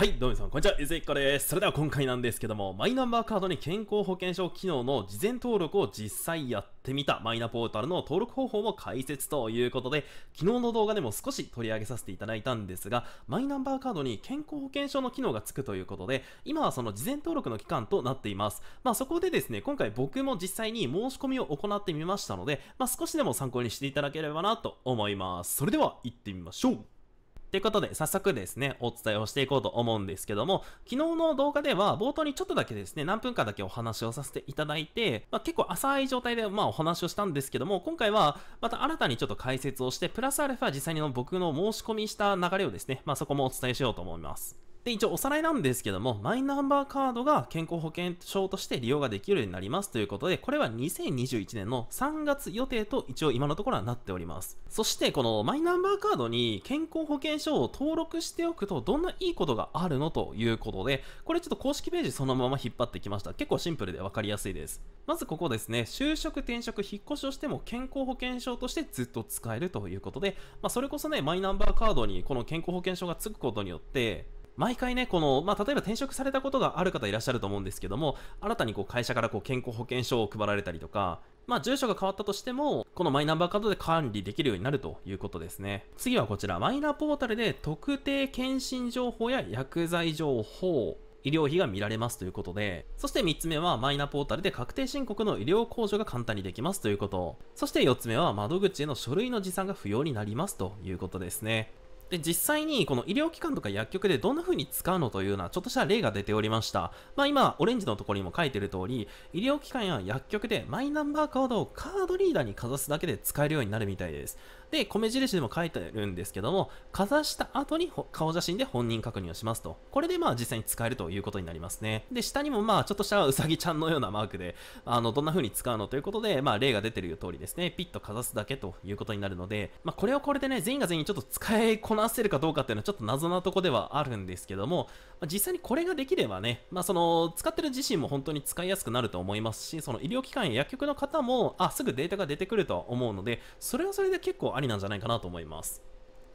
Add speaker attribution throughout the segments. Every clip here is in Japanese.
Speaker 1: はい、どうも皆さん、こんにちは、ゆずいっこです。それでは今回なんですけども、マイナンバーカードに健康保険証機能の事前登録を実際やってみたマイナポータルの登録方法も解説ということで、昨日の動画でも少し取り上げさせていただいたんですが、マイナンバーカードに健康保険証の機能がつくということで、今はその事前登録の期間となっています。まあそこでですね、今回僕も実際に申し込みを行ってみましたので、まあ少しでも参考にしていただければなと思います。それでは行ってみましょう。ということで、早速ですね、お伝えをしていこうと思うんですけども、昨日の動画では冒頭にちょっとだけですね、何分かだけお話をさせていただいて、まあ、結構浅い状態でまあお話をしたんですけども、今回はまた新たにちょっと解説をして、プラスアルファ実際にの僕の申し込みした流れをですね、まあそこもお伝えしようと思います。で、一応おさらいなんですけども、マイナンバーカードが健康保険証として利用ができるようになりますということで、これは2021年の3月予定と一応今のところはなっております。そしてこのマイナンバーカードに健康保険証を登録しておくとどんないいことがあるのということで、これちょっと公式ページそのまま引っ張ってきました。結構シンプルでわかりやすいです。まずここですね、就職、転職、引っ越しをしても健康保険証としてずっと使えるということで、まあ、それこそね、マイナンバーカードにこの健康保険証がつくことによって、毎回ね、この、まあ、例えば転職されたことがある方いらっしゃると思うんですけども、新たにこう会社からこう健康保険証を配られたりとか、まあ、住所が変わったとしても、このマイナンバーカードで管理できるようになるということですね。次はこちら、マイナポータルで特定検診情報や薬剤情報、医療費が見られますということで、そして3つ目はマイナポータルで確定申告の医療控除が簡単にできますということ、そして4つ目は窓口への書類の持参が不要になりますということですね。で、実際にこの医療機関とか薬局でどんな風に使うのというようなちょっとした例が出ておりました。まあ今、オレンジのところにも書いてる通り、医療機関や薬局でマイナンバーカードをカードリーダーにかざすだけで使えるようになるみたいです。で、米印でも書いてるんですけども、かざした後に顔写真で本人確認をしますと。これでまあ実際に使えるということになりますね。で、下にもまあちょっとしたうさぎちゃんのようなマークで、あの、どんな風に使うのということで、まあ例が出てる通りですね、ピッとかざすだけということになるので、まあこれをこれでね、全員が全員ちょっと使いこなせるかどうかっていうのはちょっと謎なとこではあるんですけども、まあ、実際にこれができればね、まあ、その使ってる自身も本当に使いやすくなると思いますし、その医療機関や薬局の方も、あ、すぐデータが出てくると思うので、それはそれで結構ありなんじゃないかなと思います。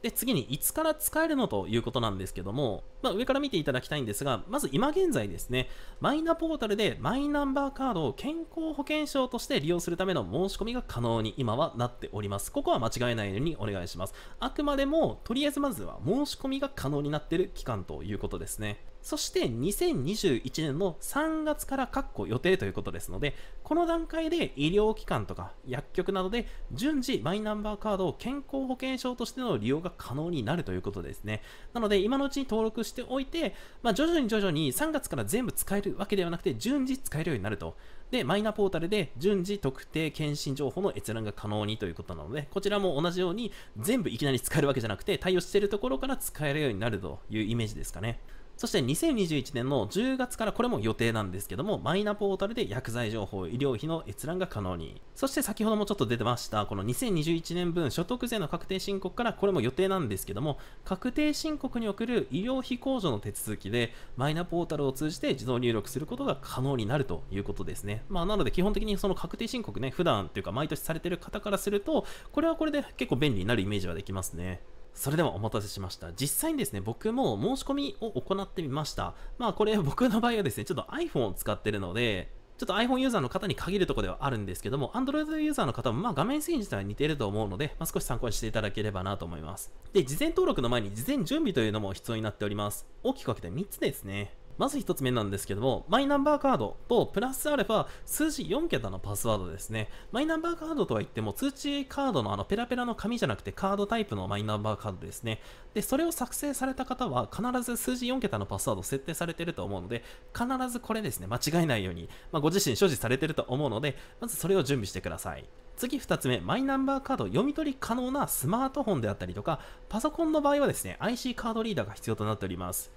Speaker 1: で、次にいつから使えるのということなんですけども、まあ、上から見ていただきたいんですが、まず今現在ですね、マイナポータルでマイナンバーカードを健康保険証として利用するための申し込みが可能に今はなっております。ここは間違えないようにお願いします。あくまでも、とりあえずまずは申し込みが可能になっている期間ということですね。そして2021年の3月から確保予定ということですので、この段階で医療機関とか薬局などで順次マイナンバーカードを健康保険証としての利用が可能になるということですね。なので今のうちに登録しておいて、まあ、徐々に徐々に3月から全部使えるわけではなくて順次使えるようになると。で、マイナポータルで順次特定検診情報の閲覧が可能にということなので、こちらも同じように全部いきなり使えるわけじゃなくて、対応しているところから使えるようになるというイメージですかね。そして2021年の10月からこれも予定なんですけども、マイナポータルで薬剤情報、医療費の閲覧が可能に。そして先ほどもちょっと出てました、この2021年分所得税の確定申告からこれも予定なんですけども、確定申告に送る医療費控除の手続きで、マイナポータルを通じて自動入力することが可能になるということですね。まあ、なので基本的にその確定申告ね、普段というか毎年されてる方からすると、これはこれで結構便利になるイメージはできますね。それではお待たせしました。実際にですね、僕も申し込みを行ってみました。まあこれ僕の場合はですね、ちょっと iPhone を使ってるので、ちょっと iPhone ユーザーの方に限るところではあるんですけども、Android ユーザーの方もまあ画面遷移自体は似てると思うので、まあ、少し参考にしていただければなと思います。で、事前登録の前に事前準備というのも必要になっております。大きく分けて3つですね。まず1つ目なんですけども、マイナンバーカードとプラスアルファ数字4桁のパスワードですね。マイナンバーカードとは言っても通知カードのあのペラペラの紙じゃなくてカードタイプのマイナンバーカードですね。で、それを作成された方は必ず数字4桁のパスワードを設定されてると思うので、必ずこれですね、間違えないように、まあ、ご自身所持されてると思うので、まずそれを準備してください。次2つ目、マイナンバーカード読み取り可能なスマートフォンであったりとか、パソコンの場合はですね、IC カードリーダーが必要となっております。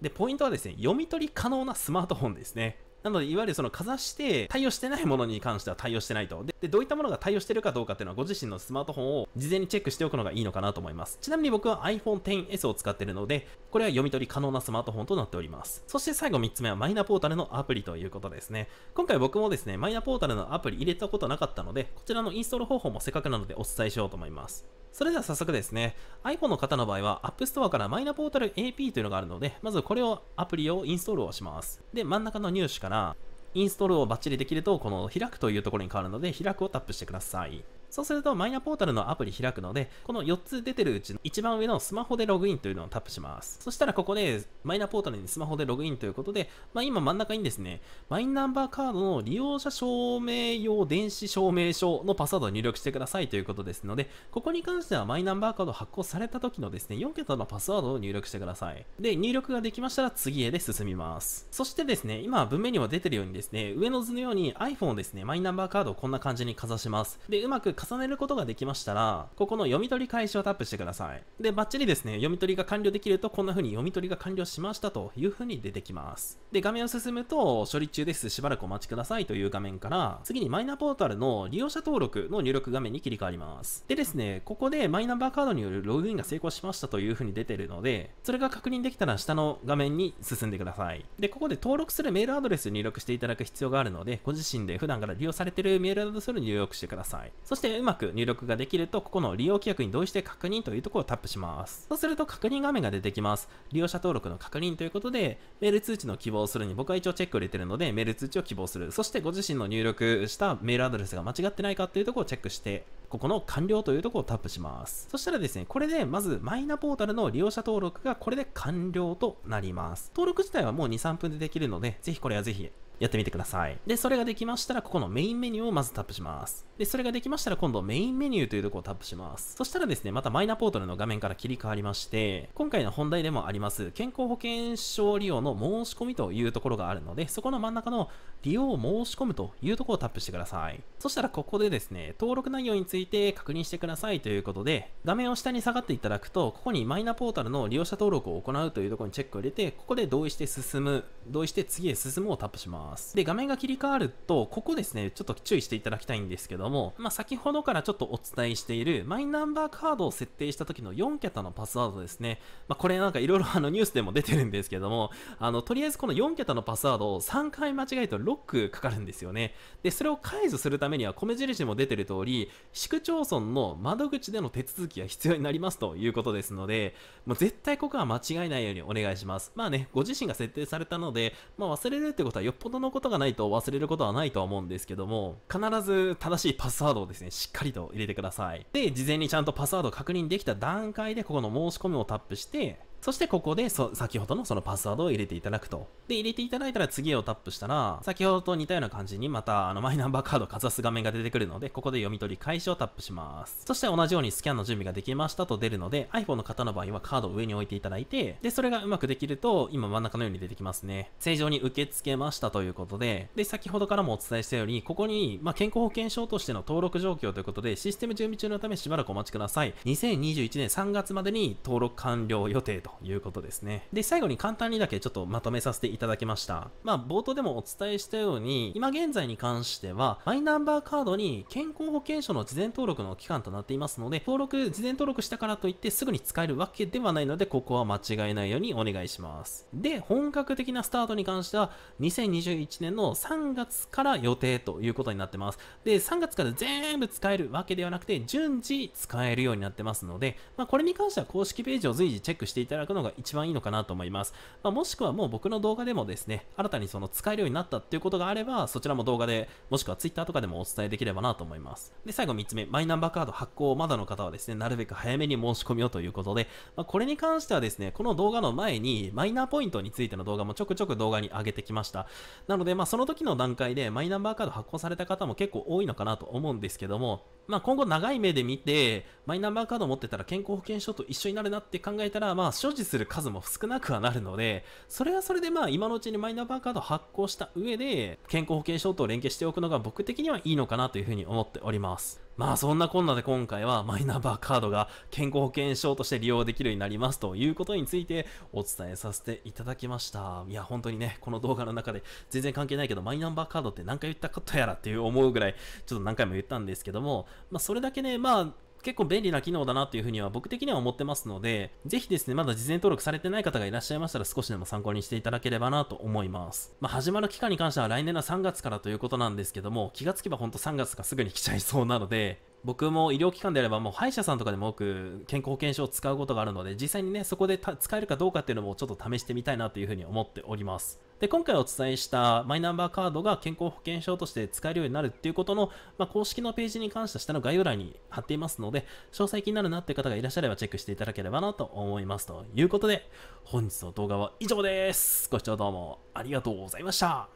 Speaker 1: で、ポイントはですね、読み取り可能なスマートフォンですね。なので、いわゆるそのかざして対応してないものに関しては対応してないと。で、どういったものが対応してるかどうかっていうのはご自身のスマートフォンを事前にチェックしておくのがいいのかなと思います。ちなみに僕は iPhone XS を使ってるので、これは読み取り可能なスマートフォンとなっております。そして最後3つ目はマイナポータルのアプリということですね。今回僕もですね、マイナポータルのアプリ入れたことなかったので、こちらのインストール方法もせっかくなのでお伝えしようと思います。それでは早速ですね、iPhone の方の場合は App Store からマイナポータル AP というのがあるので、まずこれをアプリをインストールをします。で、真ん中の入手からインストールをバッチリできると、この開くというところに変わるので、開くをタップしてください。そうするとマイナポータルのアプリ開くので、この4つ出てるうちの一番上のスマホでログインというのをタップします。そしたらここでマイナポータルにスマホでログインということで、まあ、今真ん中にですね、マイナンバーカードの利用者証明用電子証明書のパスワードを入力してくださいということですので、ここに関してはマイナンバーカード発行された時のですね、4桁のパスワードを入力してください。で、入力ができましたら次へで進みます。そしてですね、今文面にも出てるようにですね、上の図のように iPhone をですね、マイナンバーカードをこんな感じにかざします。で、うまく重ねることができましたら、ここの読み取り開始をタップしてください。で、バッチリですね、読み取りが完了できると、こんな風に読み取りが完了しましたという風に出てきます。で、画面を進むと、処理中です、しばらくお待ちくださいという画面から、次にマイナポータルの利用者登録の入力画面に切り替わります。でですね、ここでマイナンバーカードによるログインが成功しましたという風に出てるので、それが確認できたら下の画面に進んでください。で、ここで登録するメールアドレスを入力していただく必要があるので、ご自身で普段から利用されてるメールアドレスを入力してください。そして、で、うまく入力ができると、ここの利用規約に同意して確認というところをタップします。そうすると確認画面が出てきます。利用者登録の確認ということで、メール通知の希望するに、僕は一応チェックを入れてるので、メール通知を希望する。そしてご自身の入力したメールアドレスが間違ってないかっていうところをチェックして、ここの完了というところをタップします。そしたらですね、これでまずマイナポータルの利用者登録がこれで完了となります。登録自体はもう2、3分でできるので、ぜひこれはぜひやってみてください。で、それができましたら、ここのメインメニューをまずタップします。で、それができましたら、今度メインメニューというとこをタップします。そしたらですね、またマイナポータルの画面から切り替わりまして、今回の本題でもあります、健康保険証利用の申し込みというところがあるので、そこの真ん中の利用申し込むというところをタップしてください。そしたら、ここでですね、登録内容について確認してくださいということで、画面を下に下がっていただくと、ここにマイナポータルの利用者登録を行うというところにチェックを入れて、ここで同意して進む、同意して次へ進むをタップします。ます。で、画面が切り替わると、ここですね、ちょっと注意していただきたいんですけども、まあ、先ほどからちょっとお伝えしている、マイナンバーカードを設定した時の4桁のパスワードですね。まあ、これなんかいろいろあのニュースでも出てるんですけども、あの、とりあえずこの4桁のパスワードを3回間違えるとロックかかるんですよね。で、それを解除するためには、米印も出てる通り、市区町村の窓口での手続きが必要になりますということですので、もう絶対ここは間違えないようにお願いします。まあね、ご自身が設定されたので、まあ忘れるってことはよっぽど事のことがないと忘れることはないとは思うんですけども、必ず正しいパスワードをですね、しっかりと入れてください。で、事前にちゃんとパスワードを確認できた段階で、ここの申し込みをタップして、そしてここでそ、先ほどのそのパスワードを入れていただくと。で、入れていただいたら次をタップしたら、先ほどと似たような感じにまた、あの、マイナンバーカードかざす画面が出てくるので、ここで読み取り開始をタップします。そして同じようにスキャンの準備ができましたと出るので、iPhone の方の場合はカードを上に置いていただいて、で、それがうまくできると、今真ん中のように出てきますね。正常に受け付けましたということで、で、先ほどからもお伝えしたように、ここに、まあ、健康保険証としての登録状況ということで、システム準備中のためしばらくお待ちください。2021年3月までに登録完了予定ということですね。で、最後に簡単にだけちょっとまとめさせていただきました。まあ、冒頭でもお伝えしたように、今現在に関しては、マイナンバーカードに健康保険証の事前登録の期間となっていますので、登録、事前登録したからといってすぐに使えるわけではないので、ここは間違えないようにお願いします。で、本格的なスタートに関しては、2021年の3月から予定ということになってます。で、3月から全部使えるわけではなくて、順次使えるようになってますので、まあ、これに関しては公式ページを随時チェックしていただだくのが一番いいのかなと思います。まあ、もしくはもう僕の動画でもですね、新たにその使えるようになったっていうことがあれば、そちらも動画で、もしくは Twitter とかでもお伝えできればなと思います。で、最後3つ目、マイナンバーカード発行まだの方はですね、なるべく早めに申し込みをということで、まあ、これに関してはですね、この動画の前に、マイナーポイントについての動画もちょくちょく動画に上げてきました。なので、まあ、その時の段階で、マイナンバーカード発行された方も結構多いのかなと思うんですけども、まあ、今後長い目で見て、マイナンバーカードを持ってたら健康保険証と一緒になるなって考えたら、まあ、所持する数も少なくはなるので、それはそれでまあ、今のうちにマイナンバーカード発行した上で、健康保険証と連携しておくのが僕的にはいいのかなというふうに思っております。まあそんなこんなで今回はマイナンバーカードが健康保険証として利用できるようになりますということについてお伝えさせていただきました。いや本当にね、この動画の中で全然関係ないけどマイナンバーカードって何回言ったことやらっていう思うぐらいちょっと何回も言ったんですけども、まあそれだけね、まあ結構便利な機能だなというふうには僕的には思ってますので、ぜひですね、まだ事前登録されてない方がいらっしゃいましたら少しでも参考にしていただければなと思います。まあ、始まる期間に関しては来年の3月からということなんですけども、気がつけばほんと3月かすぐに来ちゃいそうなので、僕も医療機関であればもう歯医者さんとかでも多く健康保険証を使使ううううこことととがあるるののでで実際ににねそえかかどっっっててていいいもちょ試しみたな思おりますで、今回お伝えしたマイナンバーカードが健康保険証として使えるようになるっていうことの、まあ、公式のページに関しては下の概要欄に貼っていますので、詳細気になるなっていう方がいらっしゃればチェックしていただければなと思いますということで、本日の動画は以上です。ご視聴どうもありがとうございました。